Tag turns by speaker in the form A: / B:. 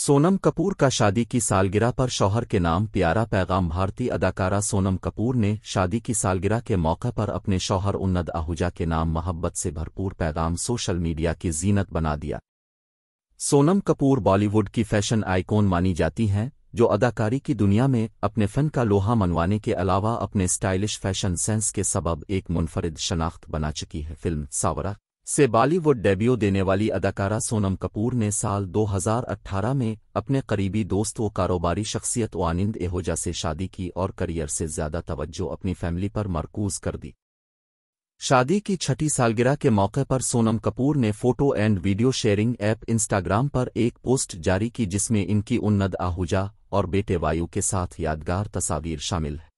A: सोनम कपूर का शादी की सालगिरह पर शौहर के नाम प्यारा पैगाम भारतीय अदाकारा सोनम कपूर ने शादी की सालगिरह के मौके पर अपने शौहर उन्नद आहूजा के नाम मोहब्बत से भरपूर पैगाम सोशल मीडिया की जीनत बना दिया सोनम कपूर बॉलीवुड की फैशन आइकॉन मानी जाती हैं जो अदाकारी की दुनिया में अपने फन का लोहा मनवाने के अलावा अपने स्टाइलिश फैशन सेंस के सबब एक मुनफरद शनाख्त बना चुकी है फिल्म सावरा से बॉलीवुड डेब्यू देने वाली अदाकारा सोनम कपूर ने साल 2018 में अपने करीबी दोस्त व कारोबारी शख्सियत वानिंद एहोजा से शादी की और करियर से ज्यादा तवज्जो अपनी फैमिली पर मरकूज कर दी शादी की छठी सालगिरह के मौके पर सोनम कपूर ने photo and video sharing app Instagram पर एक पोस्ट जारी की जिसमें इनकी उन्नद आहूजा और बेटे वायु के साथ यादगार तस्वीर शामिल है